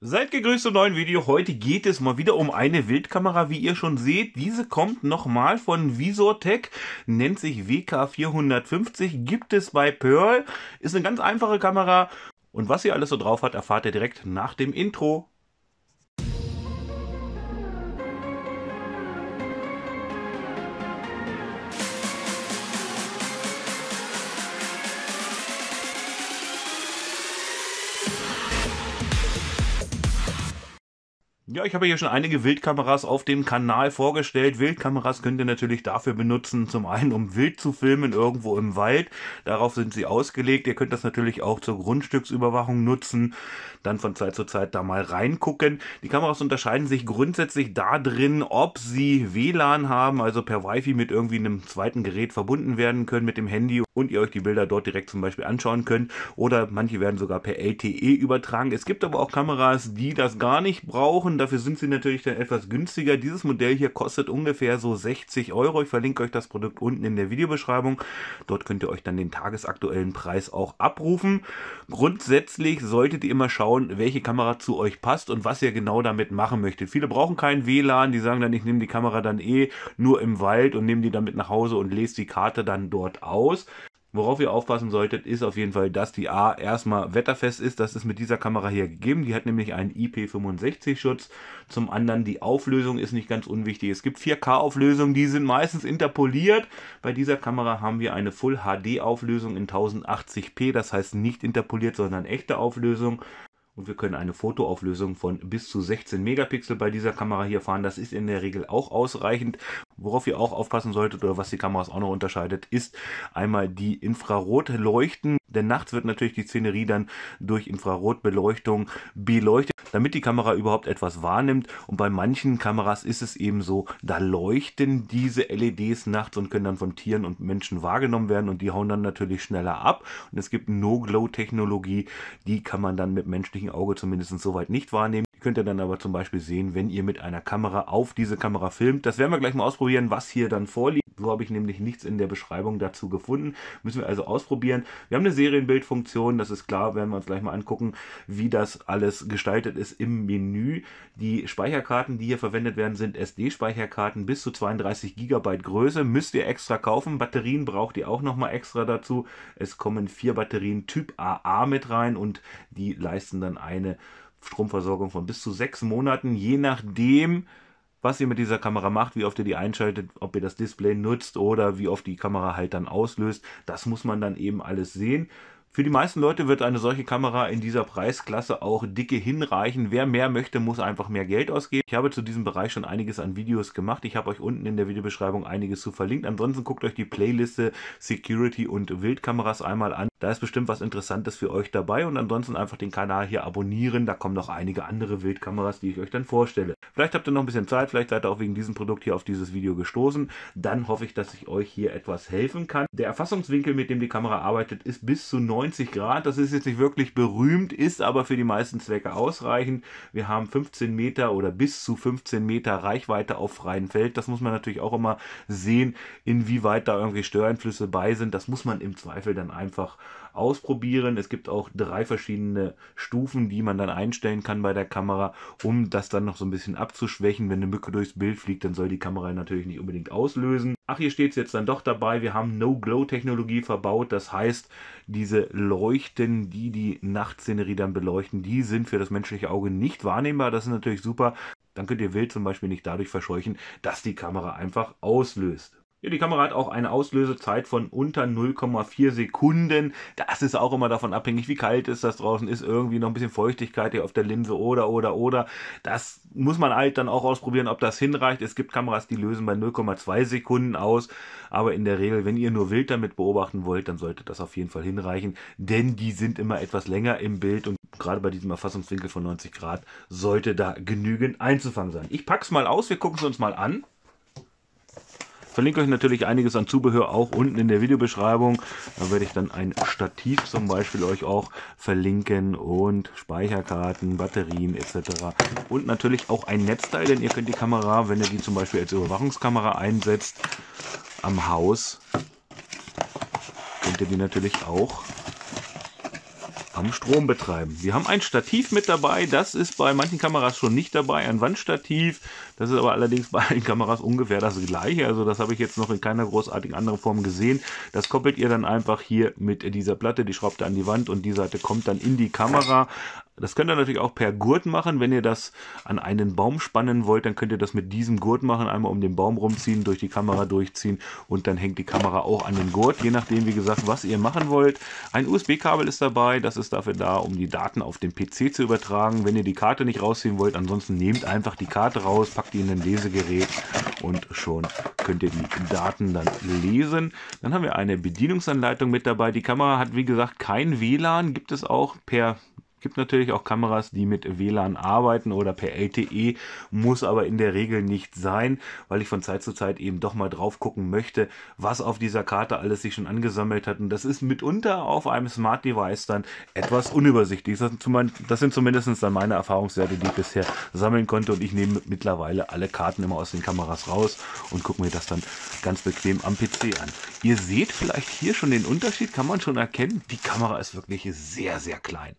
Seid gegrüßt zum neuen Video. Heute geht es mal wieder um eine Wildkamera, wie ihr schon seht. Diese kommt nochmal von Visotec, nennt sich WK450, gibt es bei Pearl. Ist eine ganz einfache Kamera und was sie alles so drauf hat, erfahrt ihr direkt nach dem Intro. Ja, ich habe hier schon einige Wildkameras auf dem Kanal vorgestellt. Wildkameras könnt ihr natürlich dafür benutzen, zum einen um Wild zu filmen irgendwo im Wald. Darauf sind sie ausgelegt. Ihr könnt das natürlich auch zur Grundstücksüberwachung nutzen. Dann von Zeit zu Zeit da mal reingucken. Die Kameras unterscheiden sich grundsätzlich da drin, ob sie WLAN haben, also per Wi-Fi mit irgendwie einem zweiten Gerät verbunden werden können mit dem Handy und ihr euch die Bilder dort direkt zum Beispiel anschauen könnt. Oder manche werden sogar per LTE übertragen. Es gibt aber auch Kameras, die das gar nicht brauchen Dafür sind sie natürlich dann etwas günstiger. Dieses Modell hier kostet ungefähr so 60 Euro. Ich verlinke euch das Produkt unten in der Videobeschreibung. Dort könnt ihr euch dann den tagesaktuellen Preis auch abrufen. Grundsätzlich solltet ihr immer schauen, welche Kamera zu euch passt und was ihr genau damit machen möchtet. Viele brauchen keinen WLAN, die sagen dann, ich nehme die Kamera dann eh nur im Wald und nehme die damit nach Hause und lese die Karte dann dort aus. Worauf ihr aufpassen solltet, ist auf jeden Fall, dass die A erstmal wetterfest ist. Das ist mit dieser Kamera hier gegeben. Die hat nämlich einen IP65-Schutz. Zum anderen, die Auflösung ist nicht ganz unwichtig. Es gibt 4K-Auflösungen, die sind meistens interpoliert. Bei dieser Kamera haben wir eine Full HD-Auflösung in 1080p. Das heißt nicht interpoliert, sondern echte Auflösung und wir können eine Fotoauflösung von bis zu 16 Megapixel bei dieser Kamera hier fahren. Das ist in der Regel auch ausreichend. Worauf ihr auch aufpassen solltet oder was die Kameras auch noch unterscheidet, ist einmal die Infrarotleuchten, denn nachts wird natürlich die Szenerie dann durch Infrarotbeleuchtung beleuchtet damit die Kamera überhaupt etwas wahrnimmt. Und bei manchen Kameras ist es eben so, da leuchten diese LEDs nachts und können dann von Tieren und Menschen wahrgenommen werden und die hauen dann natürlich schneller ab. Und es gibt No-Glow-Technologie, die kann man dann mit menschlichem Auge zumindest soweit nicht wahrnehmen könnt ihr dann aber zum Beispiel sehen, wenn ihr mit einer Kamera auf diese Kamera filmt. Das werden wir gleich mal ausprobieren, was hier dann vorliegt. So habe ich nämlich nichts in der Beschreibung dazu gefunden. Müssen wir also ausprobieren. Wir haben eine Serienbildfunktion, das ist klar, werden wir uns gleich mal angucken, wie das alles gestaltet ist im Menü. Die Speicherkarten, die hier verwendet werden, sind SD-Speicherkarten bis zu 32 GB Größe. Müsst ihr extra kaufen. Batterien braucht ihr auch nochmal extra dazu. Es kommen vier Batterien Typ AA mit rein und die leisten dann eine Stromversorgung von bis zu sechs Monaten, je nachdem, was ihr mit dieser Kamera macht, wie oft ihr die einschaltet, ob ihr das Display nutzt oder wie oft die Kamera halt dann auslöst. Das muss man dann eben alles sehen. Für die meisten Leute wird eine solche Kamera in dieser Preisklasse auch dicke hinreichen. Wer mehr möchte, muss einfach mehr Geld ausgeben. Ich habe zu diesem Bereich schon einiges an Videos gemacht. Ich habe euch unten in der Videobeschreibung einiges zu verlinkt. Ansonsten guckt euch die Playliste Security und Wildkameras einmal an. Da ist bestimmt was Interessantes für euch dabei. Und ansonsten einfach den Kanal hier abonnieren. Da kommen noch einige andere Wildkameras, die ich euch dann vorstelle. Vielleicht habt ihr noch ein bisschen Zeit. Vielleicht seid ihr auch wegen diesem Produkt hier auf dieses Video gestoßen. Dann hoffe ich, dass ich euch hier etwas helfen kann. Der Erfassungswinkel, mit dem die Kamera arbeitet, ist bis zu 9 90 Grad. Das ist jetzt nicht wirklich berühmt, ist aber für die meisten Zwecke ausreichend. Wir haben 15 Meter oder bis zu 15 Meter Reichweite auf freiem Feld. Das muss man natürlich auch immer sehen, inwieweit da irgendwie Störeinflüsse bei sind. Das muss man im Zweifel dann einfach ausprobieren. Es gibt auch drei verschiedene Stufen, die man dann einstellen kann bei der Kamera, um das dann noch so ein bisschen abzuschwächen. Wenn eine Mücke durchs Bild fliegt, dann soll die Kamera natürlich nicht unbedingt auslösen. Ach, hier steht es jetzt dann doch dabei, wir haben No-Glow-Technologie verbaut. Das heißt, diese Leuchten, die die Nachtszenerie dann beleuchten, die sind für das menschliche Auge nicht wahrnehmbar. Das ist natürlich super. Dann könnt ihr Wild zum Beispiel nicht dadurch verscheuchen, dass die Kamera einfach auslöst. Ja, die Kamera hat auch eine Auslösezeit von unter 0,4 Sekunden. Das ist auch immer davon abhängig, wie kalt ist das draußen, ist irgendwie noch ein bisschen Feuchtigkeit hier auf der Linse oder, oder, oder. Das muss man halt dann auch ausprobieren, ob das hinreicht. Es gibt Kameras, die lösen bei 0,2 Sekunden aus. Aber in der Regel, wenn ihr nur wild damit beobachten wollt, dann sollte das auf jeden Fall hinreichen. Denn die sind immer etwas länger im Bild und gerade bei diesem Erfassungswinkel von 90 Grad sollte da genügend einzufangen sein. Ich pack's mal aus, wir gucken es uns mal an verlinke euch natürlich einiges an Zubehör auch unten in der Videobeschreibung. Da werde ich dann ein Stativ zum Beispiel euch auch verlinken und Speicherkarten, Batterien etc. Und natürlich auch ein Netzteil, denn ihr könnt die Kamera, wenn ihr die zum Beispiel als Überwachungskamera einsetzt, am Haus, könnt ihr die natürlich auch am Strom betreiben. Wir haben ein Stativ mit dabei, das ist bei manchen Kameras schon nicht dabei, ein Wandstativ. Das ist aber allerdings bei allen Kameras ungefähr das gleiche. Also das habe ich jetzt noch in keiner großartigen anderen Form gesehen. Das koppelt ihr dann einfach hier mit dieser Platte, die schraubt ihr an die Wand und die Seite kommt dann in die Kamera. Das könnt ihr natürlich auch per Gurt machen. Wenn ihr das an einen Baum spannen wollt, dann könnt ihr das mit diesem Gurt machen. Einmal um den Baum rumziehen, durch die Kamera durchziehen und dann hängt die Kamera auch an den Gurt. Je nachdem, wie gesagt, was ihr machen wollt. Ein USB-Kabel ist dabei. Das ist dafür da, um die Daten auf den PC zu übertragen. Wenn ihr die Karte nicht rausziehen wollt, ansonsten nehmt einfach die Karte raus, packt die in ein Lesegerät und schon könnt ihr die Daten dann lesen. Dann haben wir eine Bedienungsanleitung mit dabei. Die Kamera hat, wie gesagt, kein WLAN. Gibt es auch per gibt natürlich auch Kameras, die mit WLAN arbeiten oder per LTE, muss aber in der Regel nicht sein, weil ich von Zeit zu Zeit eben doch mal drauf gucken möchte, was auf dieser Karte alles sich schon angesammelt hat. Und das ist mitunter auf einem Smart Device dann etwas unübersichtlich. Das sind zumindest dann meine Erfahrungswerte, die ich bisher sammeln konnte. Und ich nehme mittlerweile alle Karten immer aus den Kameras raus und gucke mir das dann ganz bequem am PC an. Ihr seht vielleicht hier schon den Unterschied, kann man schon erkennen. Die Kamera ist wirklich sehr, sehr klein.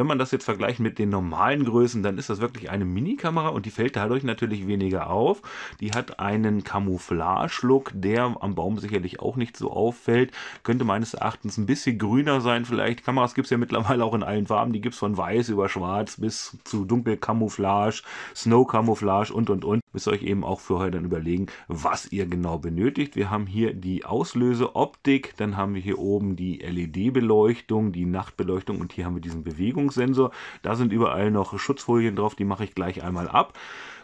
Wenn man das jetzt vergleicht mit den normalen Größen, dann ist das wirklich eine Mini-Kamera und die fällt dadurch natürlich weniger auf. Die hat einen Camouflage-Look, der am Baum sicherlich auch nicht so auffällt. Könnte meines Erachtens ein bisschen grüner sein vielleicht. Kameras gibt es ja mittlerweile auch in allen Farben. Die gibt es von weiß über schwarz bis zu dunkel Camouflage, Snow-Camouflage und und und. Müsst ihr euch eben auch für heute dann überlegen, was ihr genau benötigt. Wir haben hier die Auslöseoptik, dann haben wir hier oben die LED-Beleuchtung, die Nachtbeleuchtung und hier haben wir diesen Bewegungs Bewegungssensor. Da sind überall noch Schutzfolien drauf, die mache ich gleich einmal ab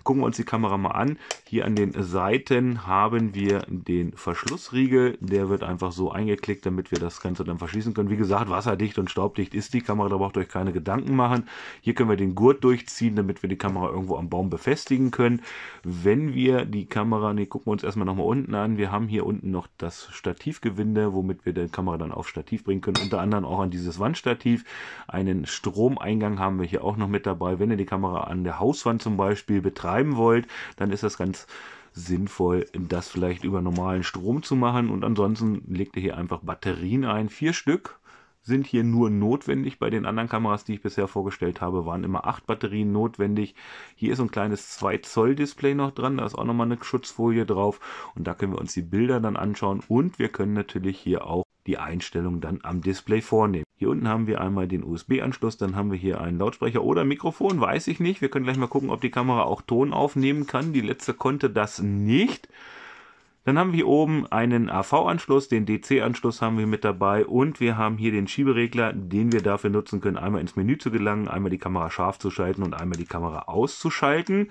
gucken wir uns die Kamera mal an. Hier an den Seiten haben wir den Verschlussriegel. Der wird einfach so eingeklickt, damit wir das Ganze dann verschließen können. Wie gesagt, wasserdicht und staubdicht ist die Kamera, da braucht ihr euch keine Gedanken machen. Hier können wir den Gurt durchziehen, damit wir die Kamera irgendwo am Baum befestigen können. Wenn wir die Kamera, ne, gucken wir uns erstmal nochmal unten an. Wir haben hier unten noch das Stativgewinde, womit wir die Kamera dann auf Stativ bringen können. Unter anderem auch an dieses Wandstativ. Einen Stromeingang haben wir hier auch noch mit dabei. Wenn ihr die Kamera an der Hauswand zum Beispiel betreibt, betreiben wollt, dann ist das ganz sinnvoll, das vielleicht über normalen Strom zu machen. Und ansonsten legt ihr hier einfach Batterien ein. Vier Stück sind hier nur notwendig. Bei den anderen Kameras, die ich bisher vorgestellt habe, waren immer acht Batterien notwendig. Hier ist ein kleines 2 Zoll Display noch dran. Da ist auch nochmal eine Schutzfolie drauf. Und da können wir uns die Bilder dann anschauen. Und wir können natürlich hier auch die Einstellung dann am Display vornehmen. Hier unten haben wir einmal den USB-Anschluss, dann haben wir hier einen Lautsprecher oder Mikrofon, weiß ich nicht. Wir können gleich mal gucken, ob die Kamera auch Ton aufnehmen kann. Die letzte konnte das nicht. Dann haben wir hier oben einen AV-Anschluss, den DC-Anschluss haben wir mit dabei und wir haben hier den Schieberegler, den wir dafür nutzen können, einmal ins Menü zu gelangen, einmal die Kamera scharf zu schalten und einmal die Kamera auszuschalten.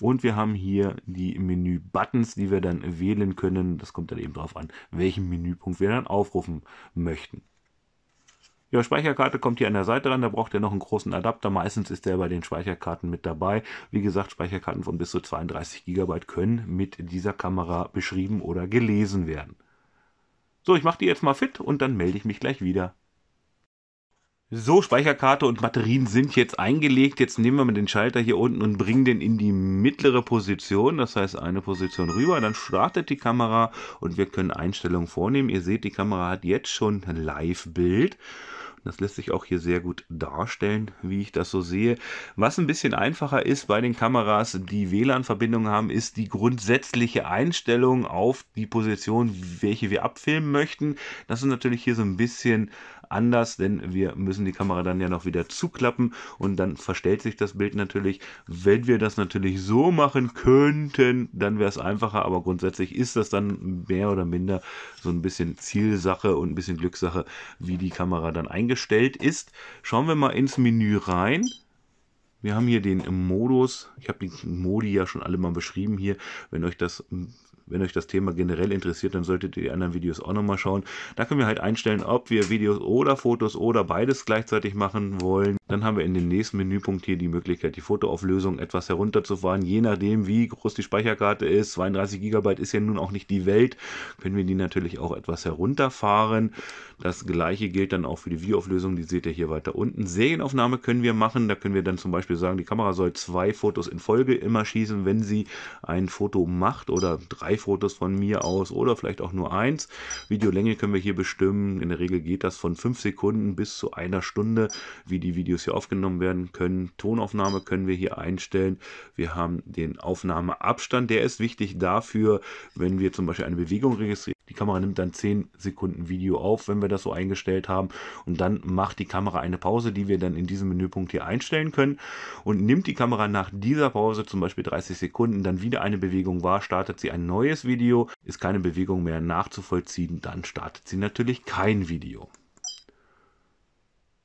Und wir haben hier die Menü-Buttons, die wir dann wählen können. Das kommt dann eben darauf an, welchen Menüpunkt wir dann aufrufen möchten. Ja, Speicherkarte kommt hier an der Seite ran, da braucht ihr noch einen großen Adapter. Meistens ist der bei den Speicherkarten mit dabei. Wie gesagt, Speicherkarten von bis zu 32 GB können mit dieser Kamera beschrieben oder gelesen werden. So, ich mache die jetzt mal fit und dann melde ich mich gleich wieder. So, Speicherkarte und Batterien sind jetzt eingelegt. Jetzt nehmen wir mal den Schalter hier unten und bringen den in die mittlere Position. Das heißt, eine Position rüber. Dann startet die Kamera und wir können Einstellungen vornehmen. Ihr seht, die Kamera hat jetzt schon Live-Bild. Das lässt sich auch hier sehr gut darstellen, wie ich das so sehe. Was ein bisschen einfacher ist bei den Kameras, die wlan verbindungen haben, ist die grundsätzliche Einstellung auf die Position, welche wir abfilmen möchten. Das ist natürlich hier so ein bisschen anders, denn wir müssen die Kamera dann ja noch wieder zuklappen und dann verstellt sich das Bild natürlich. Wenn wir das natürlich so machen könnten, dann wäre es einfacher, aber grundsätzlich ist das dann mehr oder minder so ein bisschen Zielsache und ein bisschen Glückssache, wie die Kamera dann eingestellt ist. Schauen wir mal ins Menü rein. Wir haben hier den Modus. Ich habe die Modi ja schon alle mal beschrieben hier. Wenn euch das wenn euch das Thema generell interessiert, dann solltet ihr die anderen Videos auch nochmal schauen. Da können wir halt einstellen, ob wir Videos oder Fotos oder beides gleichzeitig machen wollen. Dann haben wir in dem nächsten Menüpunkt hier die Möglichkeit, die Fotoauflösung etwas herunterzufahren. Je nachdem, wie groß die Speicherkarte ist, 32 GB ist ja nun auch nicht die Welt, können wir die natürlich auch etwas herunterfahren. Das gleiche gilt dann auch für die View-Auflösung, die seht ihr hier weiter unten. Serienaufnahme können wir machen, da können wir dann zum Beispiel sagen, die Kamera soll zwei Fotos in Folge immer schießen, wenn sie ein Foto macht oder drei zwei Fotos von mir aus oder vielleicht auch nur eins. Videolänge können wir hier bestimmen. In der Regel geht das von fünf Sekunden bis zu einer Stunde, wie die Videos hier aufgenommen werden können. Tonaufnahme können wir hier einstellen. Wir haben den Aufnahmeabstand, der ist wichtig dafür, wenn wir zum Beispiel eine Bewegung registrieren. Die Kamera nimmt dann 10 Sekunden Video auf, wenn wir das so eingestellt haben. Und dann macht die Kamera eine Pause, die wir dann in diesem Menüpunkt hier einstellen können. Und nimmt die Kamera nach dieser Pause, zum Beispiel 30 Sekunden, dann wieder eine Bewegung wahr, startet sie ein neues neues Video, ist keine Bewegung mehr nachzuvollziehen, dann startet sie natürlich kein Video.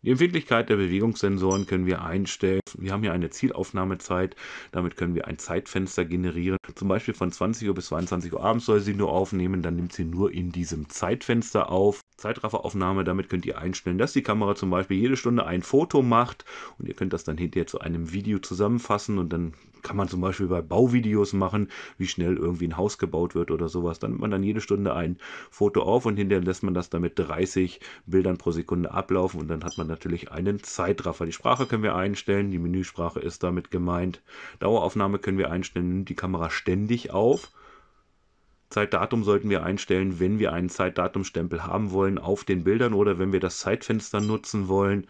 Die Empfindlichkeit der Bewegungssensoren können wir einstellen. Wir haben hier eine Zielaufnahmezeit. Damit können wir ein Zeitfenster generieren. Zum Beispiel von 20 Uhr bis 22 Uhr abends soll sie nur aufnehmen. Dann nimmt sie nur in diesem Zeitfenster auf. Zeitrafferaufnahme. Damit könnt ihr einstellen, dass die Kamera zum Beispiel jede Stunde ein Foto macht und ihr könnt das dann hinterher zu einem Video zusammenfassen und dann kann man zum Beispiel bei Bauvideos machen, wie schnell irgendwie ein Haus gebaut wird oder sowas. Dann nimmt man dann jede Stunde ein Foto auf und hinterher lässt man das dann mit 30 Bildern pro Sekunde ablaufen und dann hat man natürlich einen Zeitraffer. Die Sprache können wir einstellen, die Menüsprache ist damit gemeint. Daueraufnahme können wir einstellen, nimmt die Kamera ständig auf Zeitdatum sollten wir einstellen, wenn wir einen Zeitdatumstempel haben wollen auf den Bildern oder wenn wir das Zeitfenster nutzen wollen.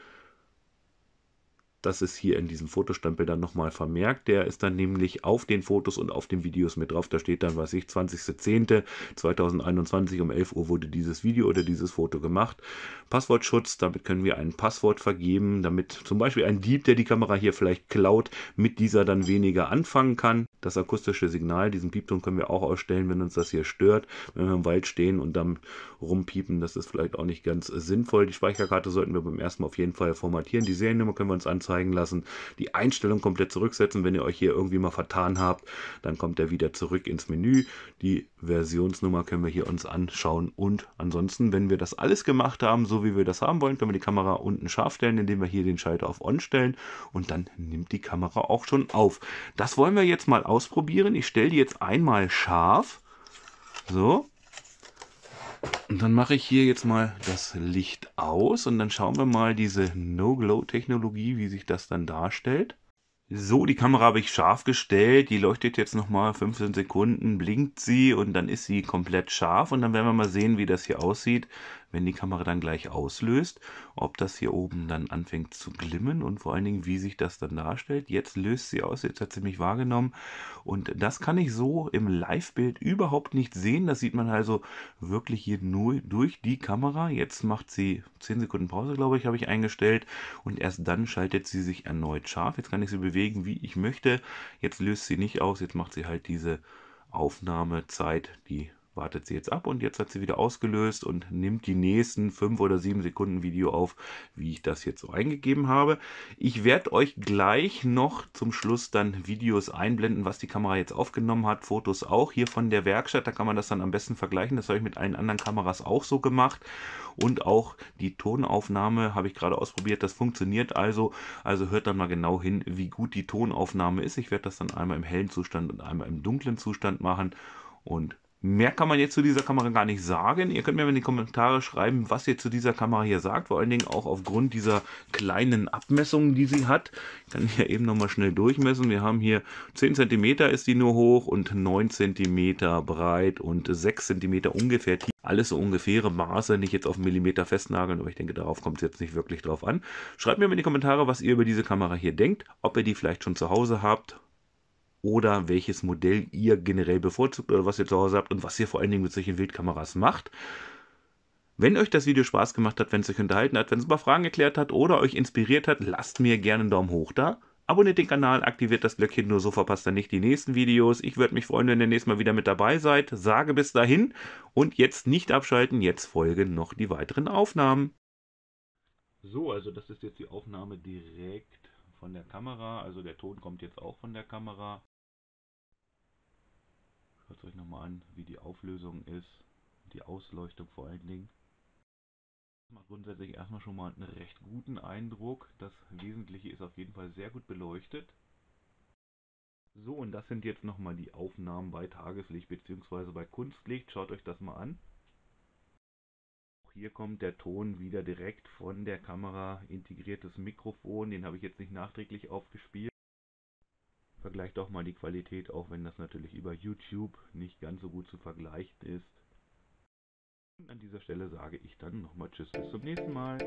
Das ist hier in diesem Fotostempel dann nochmal vermerkt. Der ist dann nämlich auf den Fotos und auf den Videos mit drauf. Da steht dann, was ich, 20.10.2021 um 11 Uhr wurde dieses Video oder dieses Foto gemacht. Passwortschutz, damit können wir ein Passwort vergeben, damit zum Beispiel ein Dieb, der die Kamera hier vielleicht klaut, mit dieser dann weniger anfangen kann. Das akustische Signal, diesen Piepton können wir auch ausstellen, wenn uns das hier stört. Wenn wir im Wald stehen und dann rumpiepen, das ist vielleicht auch nicht ganz sinnvoll. Die Speicherkarte sollten wir beim ersten Mal auf jeden Fall formatieren. Die Seriennummer können wir uns anzeigen anzeigen lassen, die Einstellung komplett zurücksetzen. Wenn ihr euch hier irgendwie mal vertan habt, dann kommt er wieder zurück ins Menü. Die Versionsnummer können wir hier uns anschauen. Und ansonsten, wenn wir das alles gemacht haben, so wie wir das haben wollen, können wir die Kamera unten scharf stellen, indem wir hier den Schalter auf On stellen. Und dann nimmt die Kamera auch schon auf. Das wollen wir jetzt mal ausprobieren. Ich stelle die jetzt einmal scharf. So. Und dann mache ich hier jetzt mal das Licht aus und dann schauen wir mal diese No-Glow-Technologie, wie sich das dann darstellt. So, die Kamera habe ich scharf gestellt. Die leuchtet jetzt nochmal 15 Sekunden, blinkt sie und dann ist sie komplett scharf. Und dann werden wir mal sehen, wie das hier aussieht, wenn die Kamera dann gleich auslöst, ob das hier oben dann anfängt zu glimmen und vor allen Dingen, wie sich das dann darstellt. Jetzt löst sie aus, jetzt hat sie mich wahrgenommen und das kann ich so im Live-Bild überhaupt nicht sehen. Das sieht man also wirklich hier nur durch die Kamera. Jetzt macht sie 10 Sekunden Pause, glaube ich, habe ich eingestellt und erst dann schaltet sie sich erneut scharf. Jetzt kann ich sie bewegen, wie ich möchte. Jetzt löst sie nicht aus, jetzt macht sie halt diese Aufnahmezeit, die wartet sie jetzt ab und jetzt hat sie wieder ausgelöst und nimmt die nächsten fünf oder sieben Sekunden Video auf, wie ich das jetzt so eingegeben habe. Ich werde euch gleich noch zum Schluss dann Videos einblenden, was die Kamera jetzt aufgenommen hat, Fotos auch hier von der Werkstatt, da kann man das dann am besten vergleichen, das habe ich mit allen anderen Kameras auch so gemacht und auch die Tonaufnahme habe ich gerade ausprobiert, das funktioniert also, also hört dann mal genau hin, wie gut die Tonaufnahme ist. Ich werde das dann einmal im hellen Zustand und einmal im dunklen Zustand machen und Mehr kann man jetzt zu dieser Kamera gar nicht sagen. Ihr könnt mir in die Kommentare schreiben, was ihr zu dieser Kamera hier sagt. Vor allen Dingen auch aufgrund dieser kleinen Abmessungen, die sie hat. Ich kann hier eben nochmal schnell durchmessen. Wir haben hier 10 cm ist die nur hoch und 9 cm breit und 6 cm ungefähr tief. Alles so ungefähre Maße, nicht jetzt auf einen Millimeter festnageln, aber ich denke, darauf kommt es jetzt nicht wirklich drauf an. Schreibt mir in die Kommentare, was ihr über diese Kamera hier denkt, ob ihr die vielleicht schon zu Hause habt oder welches Modell ihr generell bevorzugt oder was ihr zu Hause habt und was ihr vor allen Dingen mit solchen Wildkameras macht. Wenn euch das Video Spaß gemacht hat, wenn es euch unterhalten hat, wenn es ein paar Fragen geklärt hat oder euch inspiriert hat, lasst mir gerne einen Daumen hoch da. Abonniert den Kanal, aktiviert das Glöckchen, nur so verpasst ihr nicht die nächsten Videos. Ich würde mich freuen, wenn ihr nächstes Mal wieder mit dabei seid. Sage bis dahin und jetzt nicht abschalten, jetzt folgen noch die weiteren Aufnahmen. So, also das ist jetzt die Aufnahme direkt von der Kamera, also der Ton kommt jetzt auch von der Kamera. Schaut euch nochmal an, wie die Auflösung ist, die Ausleuchtung vor allen Dingen. Das macht grundsätzlich erstmal schon mal einen recht guten Eindruck. Das Wesentliche ist auf jeden Fall sehr gut beleuchtet. So, und das sind jetzt nochmal die Aufnahmen bei Tageslicht bzw. bei Kunstlicht. Schaut euch das mal an. Auch hier kommt der Ton wieder direkt von der Kamera, integriertes Mikrofon. Den habe ich jetzt nicht nachträglich aufgespielt. Vergleicht doch mal die Qualität, auch wenn das natürlich über YouTube nicht ganz so gut zu vergleichen ist. Und an dieser Stelle sage ich dann nochmal Tschüss, bis zum nächsten Mal.